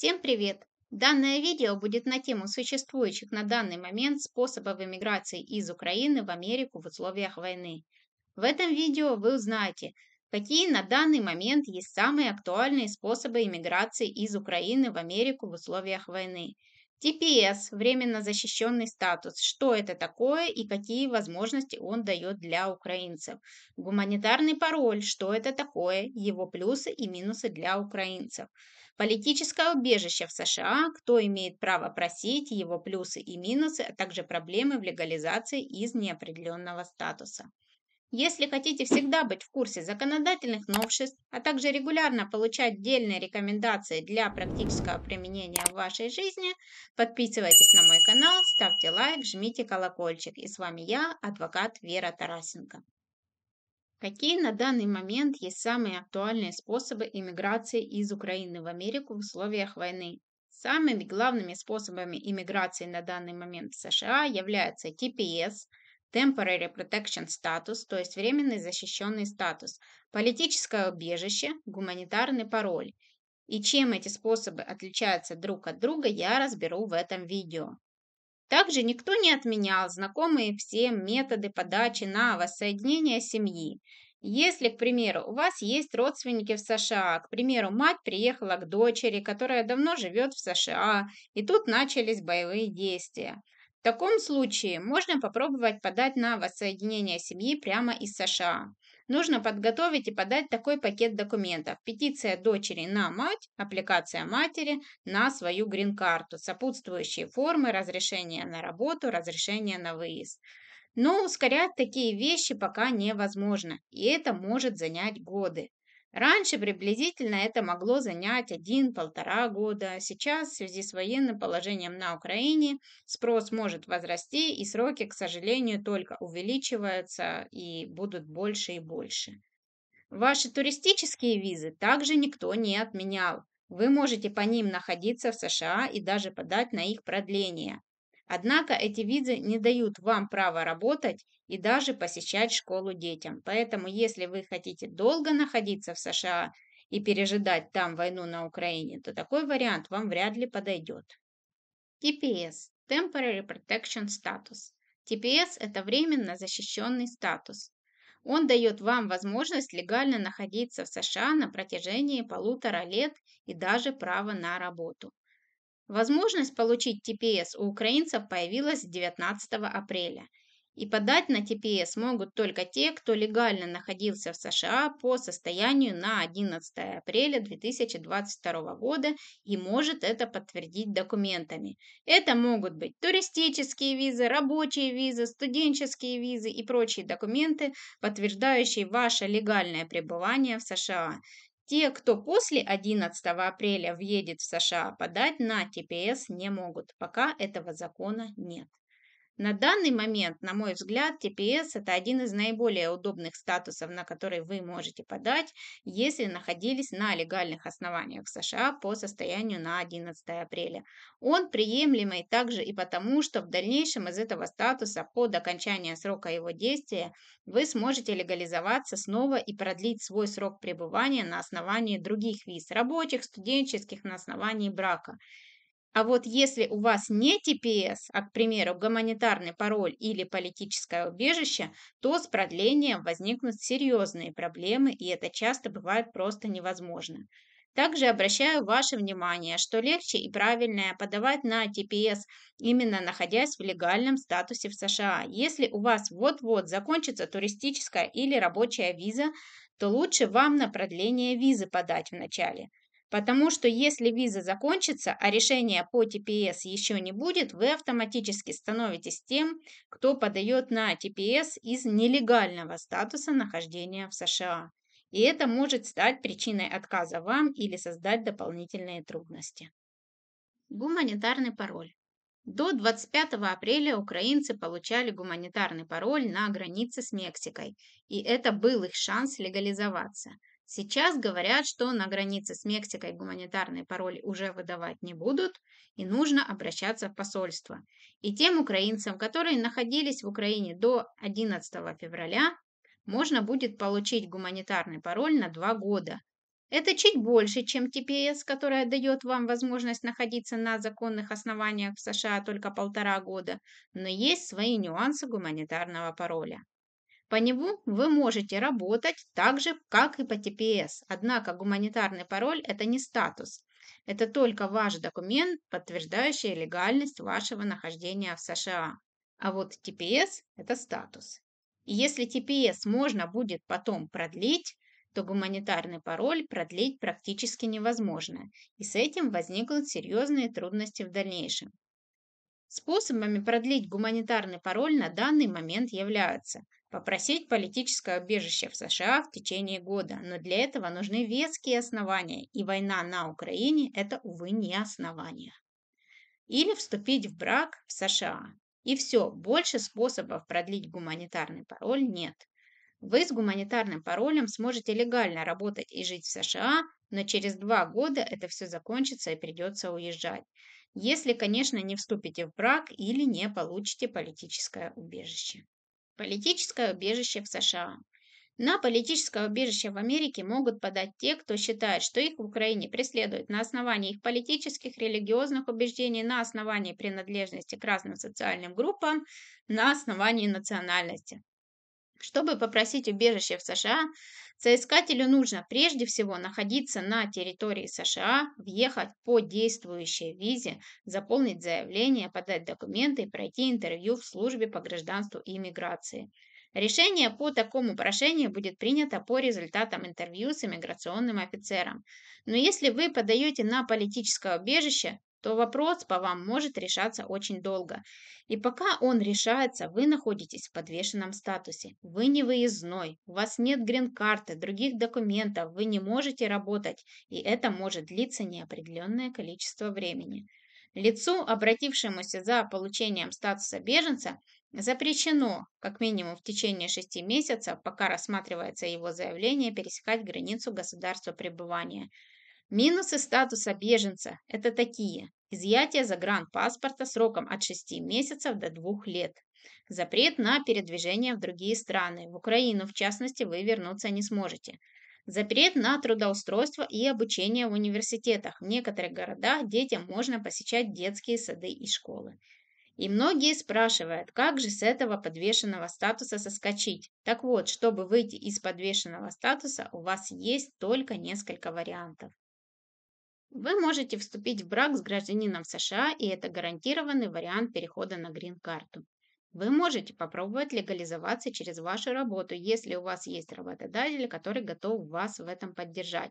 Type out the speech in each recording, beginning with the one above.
Всем привет! Данное видео будет на тему существующих на данный момент способов эмиграции из Украины в Америку в условиях войны. В этом видео вы узнаете, какие на данный момент есть самые актуальные способы эмиграции из Украины в Америку в условиях войны. ТПС – временно защищенный статус, что это такое и какие возможности он дает для украинцев. Гуманитарный пароль – что это такое, его плюсы и минусы для украинцев – политическое убежище в США, кто имеет право просить, его плюсы и минусы, а также проблемы в легализации из неопределенного статуса. Если хотите всегда быть в курсе законодательных новшеств, а также регулярно получать дельные рекомендации для практического применения в вашей жизни, подписывайтесь на мой канал, ставьте лайк, жмите колокольчик. И с вами я, адвокат Вера Тарасенко. Какие на данный момент есть самые актуальные способы иммиграции из Украины в Америку в условиях войны? Самыми главными способами иммиграции на данный момент в США являются TPS, Temporary Protection Status, то есть временный защищенный статус, политическое убежище, гуманитарный пароль. И чем эти способы отличаются друг от друга, я разберу в этом видео. Также никто не отменял знакомые всем методы подачи на воссоединение семьи. Если, к примеру, у вас есть родственники в США, к примеру, мать приехала к дочери, которая давно живет в США, и тут начались боевые действия – в таком случае можно попробовать подать на воссоединение семьи прямо из США. Нужно подготовить и подать такой пакет документов. Петиция дочери на мать, аппликация матери на свою грин-карту, сопутствующие формы, разрешение на работу, разрешение на выезд. Но ускорять такие вещи пока невозможно, и это может занять годы. Раньше приблизительно это могло занять один-полтора года. Сейчас в связи с военным положением на Украине спрос может возрасти, и сроки, к сожалению, только увеличиваются и будут больше и больше. Ваши туристические визы также никто не отменял. Вы можете по ним находиться в США и даже подать на их продление. Однако эти визы не дают вам права работать и даже посещать школу детям. Поэтому, если вы хотите долго находиться в США и пережидать там войну на Украине, то такой вариант вам вряд ли подойдет. TPS – Temporary Protection Status. TPS – это временно защищенный статус. Он дает вам возможность легально находиться в США на протяжении полутора лет и даже право на работу. Возможность получить ТПС у украинцев появилась 19 апреля. И подать на ТПС могут только те, кто легально находился в США по состоянию на 11 апреля 2022 года и может это подтвердить документами. Это могут быть туристические визы, рабочие визы, студенческие визы и прочие документы, подтверждающие ваше легальное пребывание в США. Те, кто после 11 апреля въедет в США, подать на ТПС не могут, пока этого закона нет. На данный момент, на мой взгляд, TPS – это один из наиболее удобных статусов, на который вы можете подать, если находились на легальных основаниях в США по состоянию на 11 апреля. Он приемлемый также и потому, что в дальнейшем из этого статуса под окончании срока его действия вы сможете легализоваться снова и продлить свой срок пребывания на основании других виз – рабочих, студенческих, на основании брака – а вот если у вас не ТПС, а, к примеру, гуманитарный пароль или политическое убежище, то с продлением возникнут серьезные проблемы, и это часто бывает просто невозможно. Также обращаю ваше внимание, что легче и правильнее подавать на ТПС, именно находясь в легальном статусе в США. Если у вас вот-вот закончится туристическая или рабочая виза, то лучше вам на продление визы подать вначале. Потому что если виза закончится, а решения по ТПС еще не будет, вы автоматически становитесь тем, кто подает на ТПС из нелегального статуса нахождения в США. И это может стать причиной отказа вам или создать дополнительные трудности. Гуманитарный пароль. До 25 апреля украинцы получали гуманитарный пароль на границе с Мексикой, и это был их шанс легализоваться – Сейчас говорят, что на границе с Мексикой гуманитарные пароли уже выдавать не будут, и нужно обращаться в посольство. И тем украинцам, которые находились в Украине до 11 февраля, можно будет получить гуманитарный пароль на два года. Это чуть больше, чем ТПС, которая дает вам возможность находиться на законных основаниях в США только полтора года, но есть свои нюансы гуманитарного пароля. По нему вы можете работать так же, как и по ТПС. Однако гуманитарный пароль – это не статус. Это только ваш документ, подтверждающий легальность вашего нахождения в США. А вот ТПС – это статус. И если ТПС можно будет потом продлить, то гуманитарный пароль продлить практически невозможно, и с этим возникнут серьезные трудности в дальнейшем. Способами продлить гуманитарный пароль на данный момент являются попросить политическое убежище в США в течение года, но для этого нужны веские основания, и война на Украине – это, увы, не основания. Или вступить в брак в США. И все, больше способов продлить гуманитарный пароль нет. Вы с гуманитарным паролем сможете легально работать и жить в США, но через два года это все закончится и придется уезжать если, конечно, не вступите в брак или не получите политическое убежище. Политическое убежище в США. На политическое убежище в Америке могут подать те, кто считает, что их в Украине преследуют на основании их политических, религиозных убеждений, на основании принадлежности к разным социальным группам, на основании национальности. Чтобы попросить убежище в США, Соискателю нужно прежде всего находиться на территории США, въехать по действующей визе, заполнить заявление, подать документы и пройти интервью в службе по гражданству и иммиграции. Решение по такому прошению будет принято по результатам интервью с иммиграционным офицером. Но если вы подаете на политическое убежище, то вопрос по вам может решаться очень долго. И пока он решается, вы находитесь в подвешенном статусе. Вы не выездной, у вас нет грин-карты, других документов, вы не можете работать, и это может длиться неопределенное количество времени. Лицу, обратившемуся за получением статуса беженца, запрещено, как минимум в течение шести месяцев, пока рассматривается его заявление, пересекать границу государства пребывания – Минусы статуса беженца – это такие. Изъятие загранпаспорта сроком от 6 месяцев до 2 лет. Запрет на передвижение в другие страны. В Украину, в частности, вы вернуться не сможете. Запрет на трудоустройство и обучение в университетах. В некоторых городах детям можно посещать детские сады и школы. И многие спрашивают, как же с этого подвешенного статуса соскочить. Так вот, чтобы выйти из подвешенного статуса, у вас есть только несколько вариантов. Вы можете вступить в брак с гражданином США, и это гарантированный вариант перехода на грин-карту. Вы можете попробовать легализоваться через вашу работу, если у вас есть работодатель, который готов вас в этом поддержать.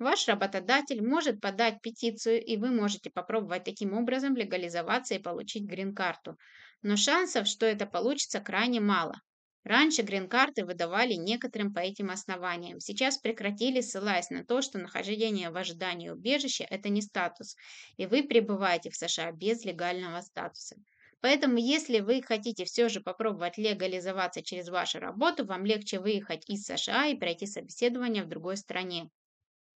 Ваш работодатель может подать петицию, и вы можете попробовать таким образом легализоваться и получить грин-карту. Но шансов, что это получится, крайне мало. Раньше грин-карты выдавали некоторым по этим основаниям. Сейчас прекратили, ссылаясь на то, что нахождение в ожидании убежища – это не статус, и вы пребываете в США без легального статуса. Поэтому, если вы хотите все же попробовать легализоваться через вашу работу, вам легче выехать из США и пройти собеседование в другой стране.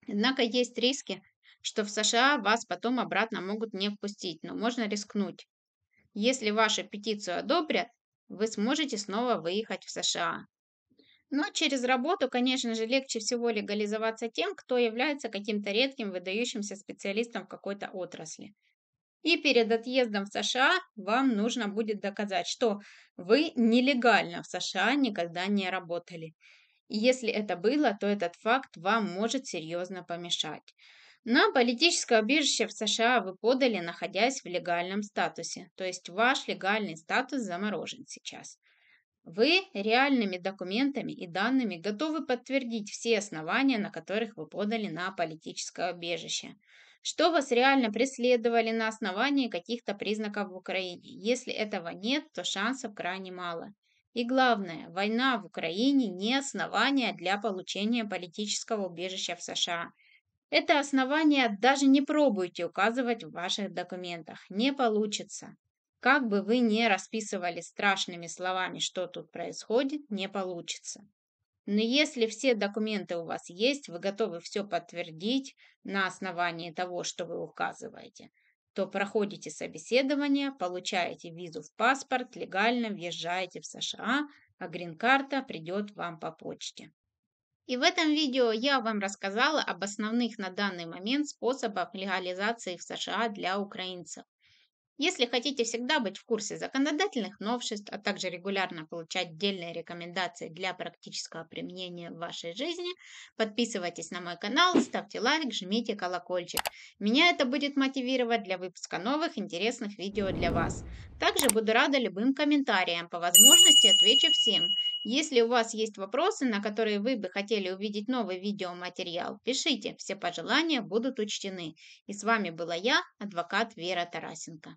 Однако есть риски, что в США вас потом обратно могут не впустить, но можно рискнуть. Если вашу петицию одобрят, вы сможете снова выехать в США. Но через работу, конечно же, легче всего легализоваться тем, кто является каким-то редким выдающимся специалистом в какой-то отрасли. И перед отъездом в США вам нужно будет доказать, что вы нелегально в США никогда не работали. И если это было, то этот факт вам может серьезно помешать. На политическое убежище в США вы подали, находясь в легальном статусе, то есть ваш легальный статус заморожен сейчас. Вы реальными документами и данными готовы подтвердить все основания, на которых вы подали на политическое убежище. Что вас реально преследовали на основании каких-то признаков в Украине? Если этого нет, то шансов крайне мало. И главное, война в Украине не основание для получения политического убежища в США – это основание даже не пробуйте указывать в ваших документах. Не получится. Как бы вы ни расписывали страшными словами, что тут происходит, не получится. Но если все документы у вас есть, вы готовы все подтвердить на основании того, что вы указываете, то проходите собеседование, получаете визу в паспорт, легально въезжаете в США, а грин-карта придет вам по почте. И в этом видео я вам рассказала об основных на данный момент способах легализации в США для украинцев. Если хотите всегда быть в курсе законодательных новшеств, а также регулярно получать отдельные рекомендации для практического применения в вашей жизни, подписывайтесь на мой канал, ставьте лайк, жмите колокольчик. Меня это будет мотивировать для выпуска новых интересных видео для вас. Также буду рада любым комментариям, по возможности отвечу всем. Если у вас есть вопросы, на которые вы бы хотели увидеть новый видеоматериал, пишите, все пожелания будут учтены. И с вами была я, адвокат Вера Тарасенко.